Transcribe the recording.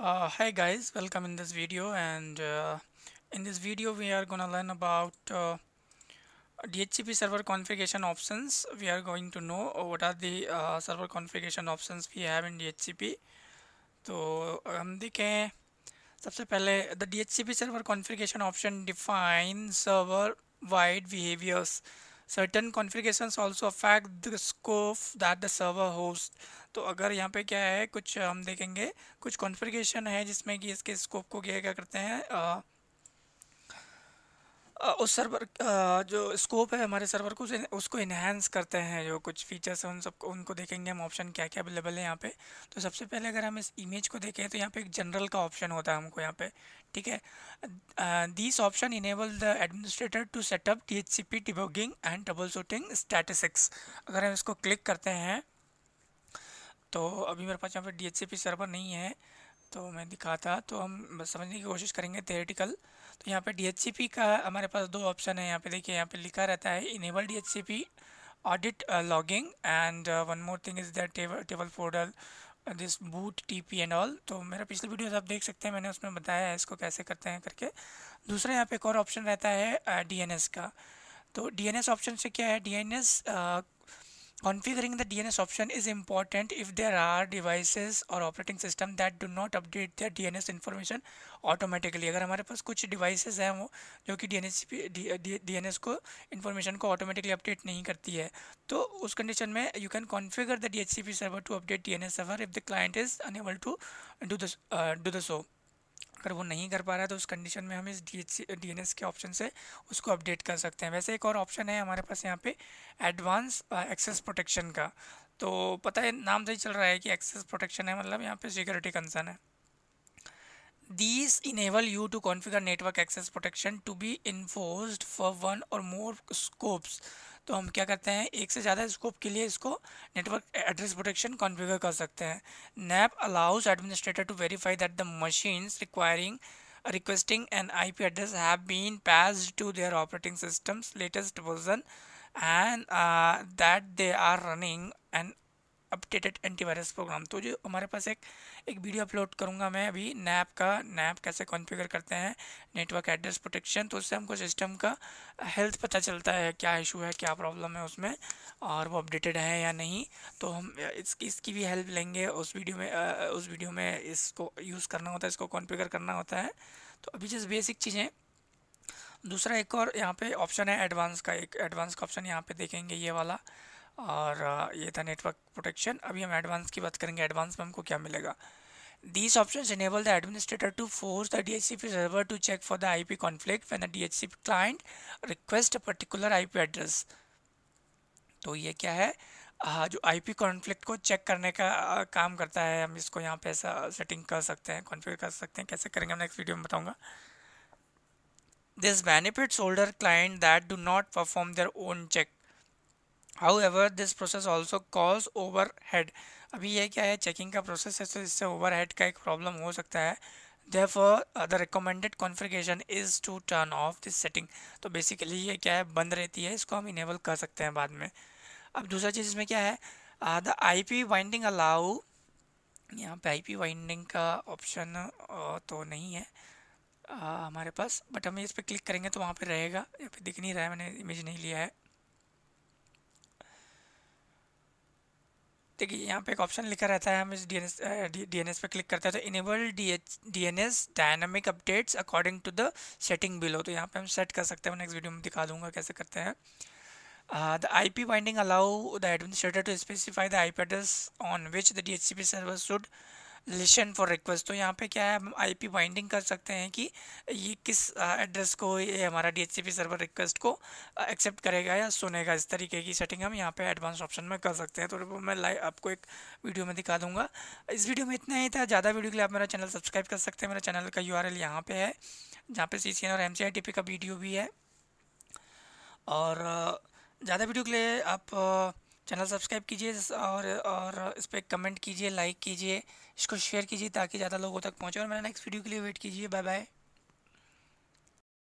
Uh, hi guys welcome in this video and uh, in this video we are gonna learn about uh, DHCP server configuration options we are going to know uh, what are the uh, server configuration options we have in DHCP So, um, हम सबसे पहले the DHCP server configuration option defines server wide behaviors certain configurations also affect the scope that the server host तो अगर यहाँ पे क्या है कुछ हम देखेंगे कुछ कॉन्फ़िगरेशन है जिसमें कि इसके स्कोप को क्या क्या करते हैं उस सर्वर जो स्कोप है हमारे सर्वर को उसको इन्हेंस करते हैं जो कुछ फीचर्स हैं उन सबको उनको देखेंगे हम ऑप्शन क्या क्या अवेलेबल है यहाँ पे तो सबसे पहले अगर हम इस इमेज को देखें तो यहाँ पे एक जनरल का ऑप्शन होता है हमको यहाँ पे ठीक है this option enable the administrator to set up D H C P debugging and troubleshooting statistics अगर हम इसको क्लिक करते हैं तो अभी मेरे पास यहाँ पे D H C P server नहीं है तो मैं दिखाता तो हम समझने की कोशिश करेंगे थेरेटिकल तो यहाँ पे डी का हमारे पास दो ऑप्शन है यहाँ पे देखिए यहाँ पे लिखा रहता है enable the audit uh, logging and uh, one more thing is that table, table फोर्डल this boot T P and all तो मेरा पिछले वीडियो आप देख सकते हैं मैंने उसमें बताया है इसको कैसे करते हैं करके दूसरा यहाँ पे एक और ऑप्शन रहता है डी uh, का तो डी एन एस ऑप्शन से क्या है D N S Configuring the DNS option is important if there are devices or operating system that do not update their DNS information automatically. agar hamare paas kuch devices हैं wo jo ki DNS DNS ko information ko automatically update nahi karti hai to us condition mein you can configure the DHCP server to update DNS server if the client is unable to do this uh, do the so. अगर वो नहीं कर पा रहा है तो उस condition में हम इस डी एच के ऑप्शन से उसको अपडेट कर सकते हैं वैसे एक और ऑप्शन है हमारे पास यहाँ पे एडवांस एक्सेस प्रोटेक्शन का तो पता है नाम से ही चल रहा है कि एक्सेस प्रोटेक्शन है मतलब यहाँ पे सिक्योरिटी कंसर्न है these enable you to configure network access protection to be enforced for one or more scopes तो हम क्या करते हैं एक से ज़्यादा स्कोप के लिए इसको नेटवर्क एड्रेस प्रोटेक्शन कॉन्फ़िगर कर सकते हैं NAP allows administrator to verify that the machines requiring requesting an I P address have been patched to their operating systems latest version and that they are running and updated antivirus program तो जो हमारे पास एक एक video upload करूँगा मैं अभी nap का nap कैसे कॉन्फ़िगर करते हैं नेटवर्क एड्रेस प्रोटेक्शन तो उससे हमको सिस्टम का हेल्थ पता चलता है क्या इशू है क्या प्रॉब्लम है उसमें और वो अपडेटेड है या नहीं तो हम इसकी इसकी भी हेल्प लेंगे उस वीडियो में उस वीडियो में इसको यूज़ करना होता है इसको कॉन्फ़िगर करना होता है तो अभी जैसे बेसिक चीज़ें दूसरा एक और यहाँ पे ऑप्शन है एडवांस का एक एडवांस का ऑप्शन यहाँ पे देखेंगे ये वाला और ये था नेटवर्क प्रोटेक्शन अभी हम एडवांस की बात करेंगे एडवांस में हमको क्या मिलेगा These options enable the administrator to force the DHCP server to check for the D H C P client request a particular I P address तो ये क्या है हाँ जो आई पी कॉन्फ्लिक्ट को चेक करने का काम करता है हम इसको यहाँ पे ऐसा सेटिंग कर सकते हैं कॉन्फ़िगर कर सकते हैं कैसे करेंगे हम नेक्स्ट वीडियो में बताऊँगा this benefits older client that do not perform their own check however this process also cause overhead अभी यह क्या है चेकिंग का प्रोसेस है तो इससे ओवर हेड का एक प्रॉब्लम हो सकता है therefore the recommended configuration is to turn off this setting तो बेसिकली ये क्या है बंद रहती है इसको हम इनेबल कर सकते हैं बाद में अब दूसरा चीज़ इसमें क्या है the I P binding allow यहाँ पे आई पी वाइंडिंग का ऑप्शन uh, तो नहीं है आ, uh, हमारे पास बट हम इस पर क्लिक करेंगे तो वहाँ पर रहेगा या फिर दिख नहीं रहा है मैंने इमेज नहीं लिया है देखिए यहाँ पे एक ऑप्शन लिखा रहता है हम इस D N S D N S click करते हैं तो enable D H D N S dynamic updates according to the setting below तो यहाँ पे हम सेट कर सकते हैं नेक्स्ट वीडियो में दिखा दूंगा कैसे करते हैं the Uh, the IP binding to specify the I specify on which the D H C P server should listen for request तो यहाँ पे क्या है हम आई पी बाइंडिंग कर सकते हैं कि ये किस एड्रेस को ये हमारा पी सर्वर रिक्वेस्ट को एक्सेप्ट करेगा या सुनेगा इस तरीके की सेटिंग हम यहाँ पे एडवांस ऑप्शन में कर सकते हैं तो वो मैं लाइव आपको एक वीडियो में दिखा दूँगा इस वीडियो में इतना ही था ज़्यादा वीडियो के लिए आप मेरा चैनल सब्सक्राइब कर सकते हैं मेरा चैनल का यू आर एल यहाँ पर है जहाँ पर सी सी एन और M C I T P का वीडियो भी है और ज़्यादा वीडियो के लिए आप चैनल सब्सक्राइब कीजिए और और इस पर कमेंट कीजिए लाइक कीजिए इसको शेयर कीजिए ताकि ज़्यादा लोगों तक पहुँचे और मेरा नेक्स्ट वीडियो के लिए वेट कीजिए बाय बाय